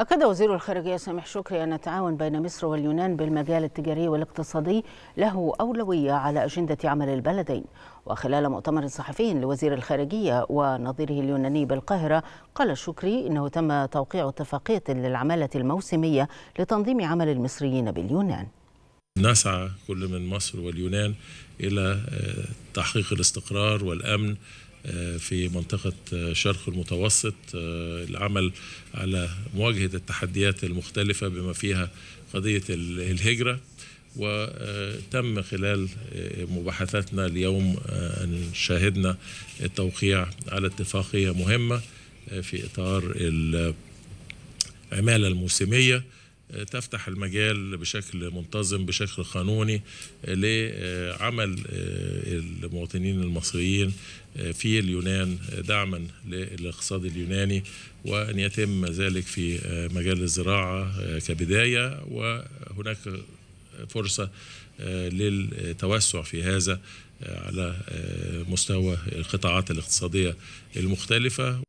أكد وزير الخارجية سامح شكري أن التعاون بين مصر واليونان بالمجال التجاري والاقتصادي له أولوية على أجندة عمل البلدين وخلال مؤتمر صحفي لوزير الخارجية ونظيره اليوناني بالقاهرة قال شكري إنه تم توقيع اتفاقية للعمالة الموسمية لتنظيم عمل المصريين باليونان نسعى كل من مصر واليونان إلى آه، تحقيق الاستقرار والأمن آه، في منطقة آه، شرق المتوسط آه، العمل على مواجهة التحديات المختلفة بما فيها قضية الهجرة وتم خلال مباحثاتنا اليوم أن شاهدنا التوقيع على اتفاقية مهمة في إطار العمالة الموسمية تفتح المجال بشكل منتظم بشكل قانوني لعمل آه، المواطنين المصريين آه، في اليونان آه، دعما للاقتصاد اليوناني وان يتم ذلك في مجال الزراعه كبدايه وهناك فرصه للتوسع في هذا على مستوى القطاعات الاقتصاديه المختلفه